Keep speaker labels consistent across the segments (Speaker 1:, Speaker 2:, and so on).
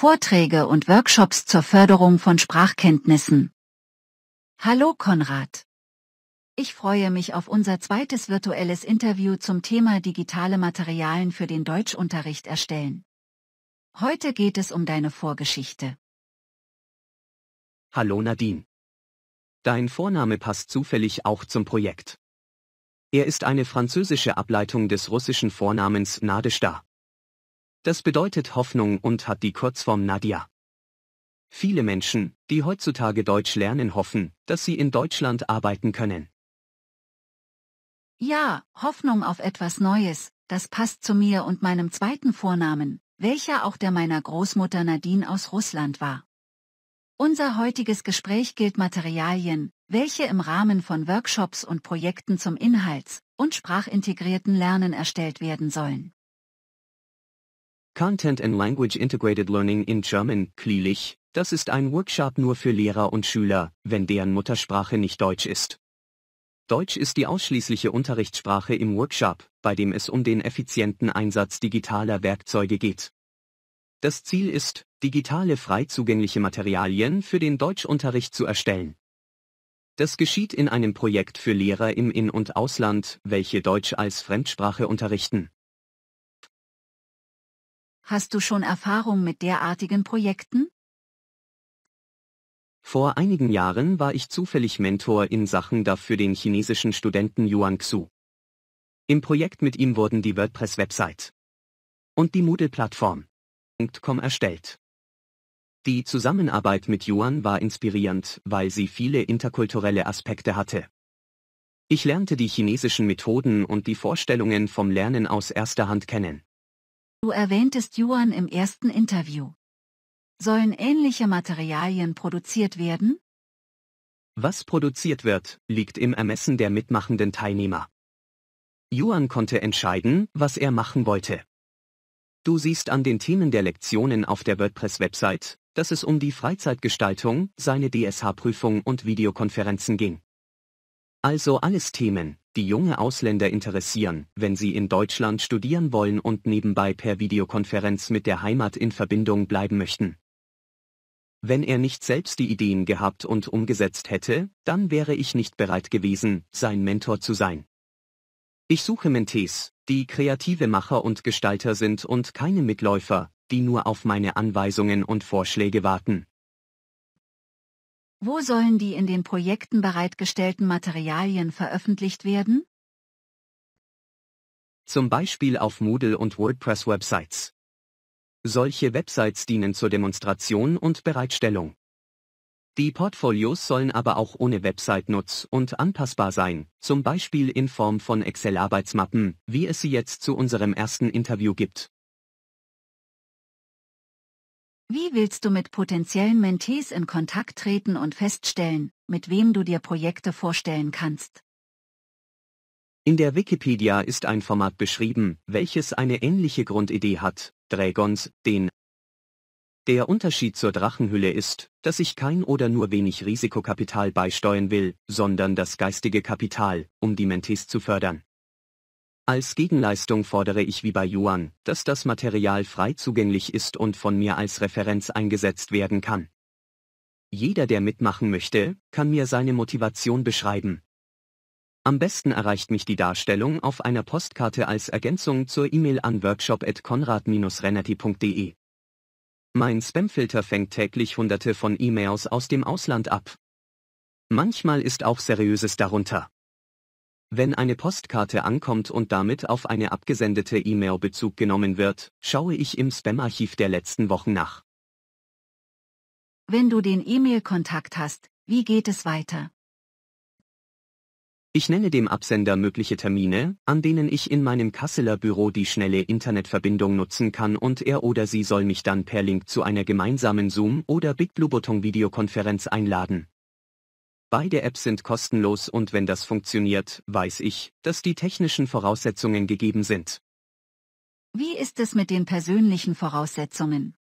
Speaker 1: Vorträge und Workshops zur Förderung von Sprachkenntnissen. Hallo Konrad. Ich freue mich auf unser zweites virtuelles Interview zum Thema digitale Materialien für den Deutschunterricht erstellen. Heute geht es um deine Vorgeschichte.
Speaker 2: Hallo Nadine. Dein Vorname passt zufällig auch zum Projekt. Er ist eine französische Ableitung des russischen Vornamens Nadeshda. Das bedeutet Hoffnung und hat die Kurzform Nadia. Viele Menschen, die heutzutage Deutsch lernen, hoffen, dass sie in Deutschland arbeiten können.
Speaker 1: Ja, Hoffnung auf etwas Neues, das passt zu mir und meinem zweiten Vornamen, welcher auch der meiner Großmutter Nadine aus Russland war. Unser heutiges Gespräch gilt Materialien, welche im Rahmen von Workshops und Projekten zum Inhalts- und sprachintegrierten Lernen erstellt werden sollen.
Speaker 2: Content and Language Integrated Learning in German, Klilich, das ist ein Workshop nur für Lehrer und Schüler, wenn deren Muttersprache nicht Deutsch ist. Deutsch ist die ausschließliche Unterrichtssprache im Workshop, bei dem es um den effizienten Einsatz digitaler Werkzeuge geht. Das Ziel ist, digitale frei zugängliche Materialien für den Deutschunterricht zu erstellen. Das geschieht in einem Projekt für Lehrer im In- und Ausland, welche Deutsch als Fremdsprache unterrichten.
Speaker 1: Hast du schon Erfahrung mit derartigen Projekten?
Speaker 2: Vor einigen Jahren war ich zufällig Mentor in Sachen dafür den chinesischen Studenten Yuan Xu. Im Projekt mit ihm wurden die WordPress-Website und die moodle plattformcom erstellt. Die Zusammenarbeit mit Yuan war inspirierend, weil sie viele interkulturelle Aspekte hatte. Ich lernte die chinesischen Methoden und die Vorstellungen vom Lernen aus erster Hand kennen.
Speaker 1: Du erwähntest Yuan im ersten Interview. Sollen ähnliche Materialien produziert werden?
Speaker 2: Was produziert wird, liegt im Ermessen der mitmachenden Teilnehmer. Yuan konnte entscheiden, was er machen wollte. Du siehst an den Themen der Lektionen auf der WordPress-Website, dass es um die Freizeitgestaltung, seine DSH-Prüfung und Videokonferenzen ging. Also alles Themen, die junge Ausländer interessieren, wenn sie in Deutschland studieren wollen und nebenbei per Videokonferenz mit der Heimat in Verbindung bleiben möchten. Wenn er nicht selbst die Ideen gehabt und umgesetzt hätte, dann wäre ich nicht bereit gewesen, sein Mentor zu sein. Ich suche Mentees, die kreative Macher und Gestalter sind und keine Mitläufer, die nur auf meine Anweisungen und Vorschläge warten.
Speaker 1: Wo sollen die in den Projekten bereitgestellten Materialien veröffentlicht werden?
Speaker 2: Zum Beispiel auf Moodle und WordPress-Websites. Solche Websites dienen zur Demonstration und Bereitstellung. Die Portfolios sollen aber auch ohne Website-Nutz und anpassbar sein, zum Beispiel in Form von Excel-Arbeitsmappen, wie es sie jetzt zu unserem ersten Interview gibt.
Speaker 1: Wie willst du mit potenziellen Mentees in Kontakt treten und feststellen, mit wem du dir Projekte vorstellen kannst?
Speaker 2: In der Wikipedia ist ein Format beschrieben, welches eine ähnliche Grundidee hat, Dragons, den. Der Unterschied zur Drachenhülle ist, dass ich kein oder nur wenig Risikokapital beisteuern will, sondern das geistige Kapital, um die Mentees zu fördern. Als Gegenleistung fordere ich wie bei Yuan, dass das Material frei zugänglich ist und von mir als Referenz eingesetzt werden kann. Jeder, der mitmachen möchte, kann mir seine Motivation beschreiben. Am besten erreicht mich die Darstellung auf einer Postkarte als Ergänzung zur E-Mail an workshop.konrad-renati.de. Mein Spamfilter fängt täglich hunderte von E-Mails aus dem Ausland ab. Manchmal ist auch seriöses darunter. Wenn eine Postkarte ankommt und damit auf eine abgesendete E-Mail Bezug genommen wird, schaue ich im Spam-Archiv der letzten Wochen nach.
Speaker 1: Wenn du den E-Mail-Kontakt hast, wie geht es weiter?
Speaker 2: Ich nenne dem Absender mögliche Termine, an denen ich in meinem Kasseler Büro die schnelle Internetverbindung nutzen kann und er oder sie soll mich dann per Link zu einer gemeinsamen Zoom- oder BigBlueButton-Videokonferenz einladen. Beide Apps sind kostenlos und wenn das funktioniert, weiß ich, dass die technischen Voraussetzungen gegeben sind.
Speaker 1: Wie ist es mit den persönlichen Voraussetzungen?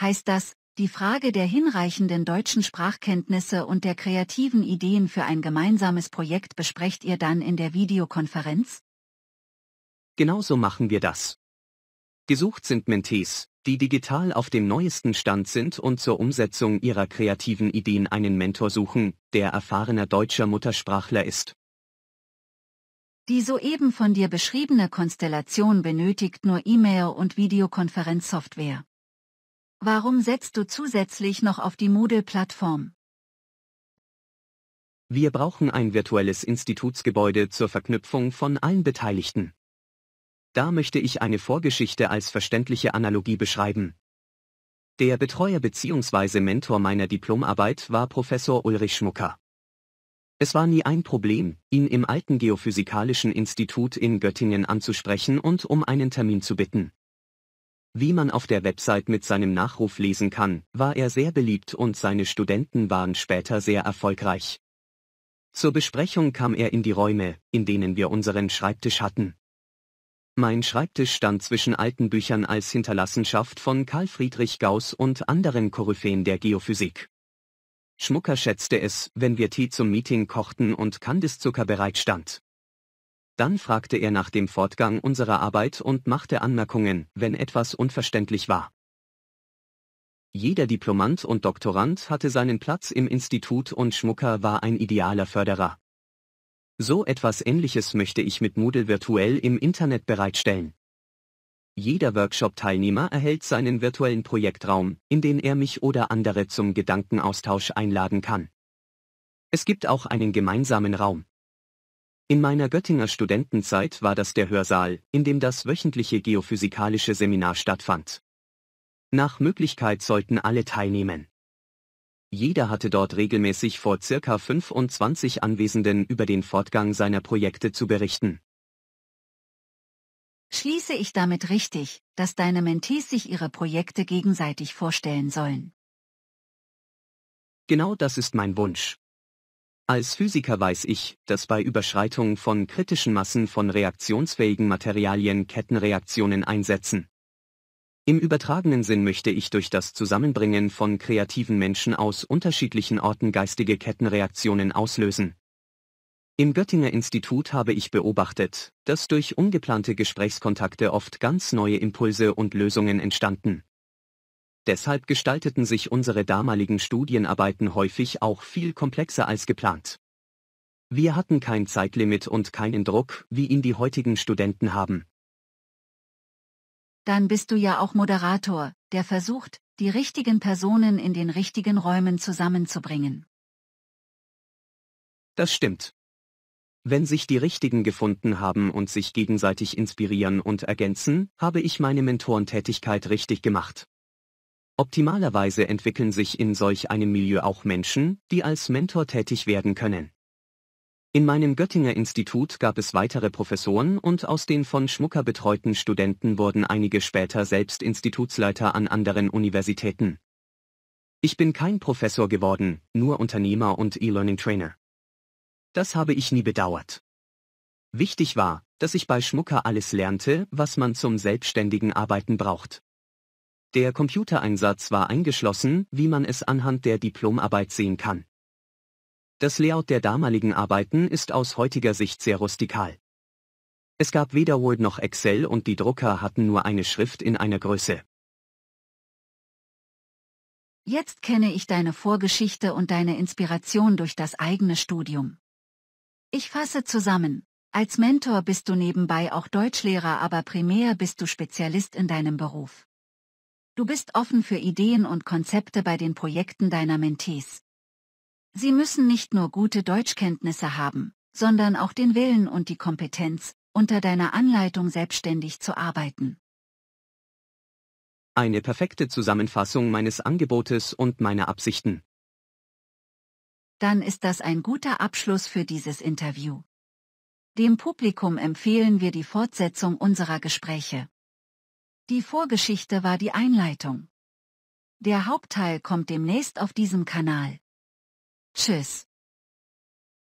Speaker 1: Heißt das, die Frage der hinreichenden deutschen Sprachkenntnisse und der kreativen Ideen für ein gemeinsames Projekt besprecht ihr dann in der Videokonferenz?
Speaker 2: Genauso machen wir das. Gesucht sind Mentees, die digital auf dem neuesten Stand sind und zur Umsetzung ihrer kreativen Ideen einen Mentor suchen, der erfahrener deutscher Muttersprachler ist.
Speaker 1: Die soeben von dir beschriebene Konstellation benötigt nur E-Mail und Videokonferenzsoftware. Warum setzt du zusätzlich noch auf die Moodle-Plattform?
Speaker 2: Wir brauchen ein virtuelles Institutsgebäude zur Verknüpfung von allen Beteiligten. Da möchte ich eine Vorgeschichte als verständliche Analogie beschreiben. Der Betreuer bzw. Mentor meiner Diplomarbeit war Professor Ulrich Schmucker. Es war nie ein Problem, ihn im alten Geophysikalischen Institut in Göttingen anzusprechen und um einen Termin zu bitten. Wie man auf der Website mit seinem Nachruf lesen kann, war er sehr beliebt und seine Studenten waren später sehr erfolgreich. Zur Besprechung kam er in die Räume, in denen wir unseren Schreibtisch hatten. Mein Schreibtisch stand zwischen alten Büchern als Hinterlassenschaft von Karl Friedrich Gauss und anderen Koryphäen der Geophysik. Schmucker schätzte es, wenn wir Tee zum Meeting kochten und Kandiszucker bereitstand. Dann fragte er nach dem Fortgang unserer Arbeit und machte Anmerkungen, wenn etwas unverständlich war. Jeder Diplomant und Doktorand hatte seinen Platz im Institut und Schmucker war ein idealer Förderer. So etwas Ähnliches möchte ich mit Moodle virtuell im Internet bereitstellen. Jeder Workshop-Teilnehmer erhält seinen virtuellen Projektraum, in den er mich oder andere zum Gedankenaustausch einladen kann. Es gibt auch einen gemeinsamen Raum. In meiner Göttinger Studentenzeit war das der Hörsaal, in dem das wöchentliche geophysikalische Seminar stattfand. Nach Möglichkeit sollten alle teilnehmen. Jeder hatte dort regelmäßig vor circa 25 Anwesenden über den Fortgang seiner Projekte zu berichten.
Speaker 1: Schließe ich damit richtig, dass deine Mentees sich ihre Projekte gegenseitig vorstellen sollen?
Speaker 2: Genau das ist mein Wunsch. Als Physiker weiß ich, dass bei Überschreitung von kritischen Massen von reaktionsfähigen Materialien Kettenreaktionen einsetzen. Im übertragenen Sinn möchte ich durch das Zusammenbringen von kreativen Menschen aus unterschiedlichen Orten geistige Kettenreaktionen auslösen. Im Göttinger Institut habe ich beobachtet, dass durch ungeplante Gesprächskontakte oft ganz neue Impulse und Lösungen entstanden. Deshalb gestalteten sich unsere damaligen Studienarbeiten häufig auch viel komplexer als geplant. Wir hatten kein Zeitlimit und keinen Druck, wie ihn die heutigen Studenten haben
Speaker 1: dann bist du ja auch Moderator, der versucht, die richtigen Personen in den richtigen Räumen zusammenzubringen.
Speaker 2: Das stimmt. Wenn sich die Richtigen gefunden haben und sich gegenseitig inspirieren und ergänzen, habe ich meine Mentorentätigkeit richtig gemacht. Optimalerweise entwickeln sich in solch einem Milieu auch Menschen, die als Mentor tätig werden können. In meinem Göttinger Institut gab es weitere Professoren und aus den von Schmucker betreuten Studenten wurden einige später selbst Institutsleiter an anderen Universitäten. Ich bin kein Professor geworden, nur Unternehmer und E-Learning Trainer. Das habe ich nie bedauert. Wichtig war, dass ich bei Schmucker alles lernte, was man zum selbstständigen Arbeiten braucht. Der Computereinsatz war eingeschlossen, wie man es anhand der Diplomarbeit sehen kann. Das Layout der damaligen Arbeiten ist aus heutiger Sicht sehr rustikal. Es gab weder Word noch Excel und die Drucker hatten nur eine Schrift in einer Größe.
Speaker 1: Jetzt kenne ich deine Vorgeschichte und deine Inspiration durch das eigene Studium. Ich fasse zusammen. Als Mentor bist du nebenbei auch Deutschlehrer, aber primär bist du Spezialist in deinem Beruf. Du bist offen für Ideen und Konzepte bei den Projekten deiner Mentees. Sie müssen nicht nur gute Deutschkenntnisse haben, sondern auch den Willen und die Kompetenz, unter deiner Anleitung selbstständig zu arbeiten.
Speaker 2: Eine perfekte Zusammenfassung meines Angebotes und meiner Absichten.
Speaker 1: Dann ist das ein guter Abschluss für dieses Interview. Dem Publikum empfehlen wir die Fortsetzung unserer Gespräche. Die Vorgeschichte war die Einleitung. Der Hauptteil kommt demnächst auf diesem Kanal. Tschüss.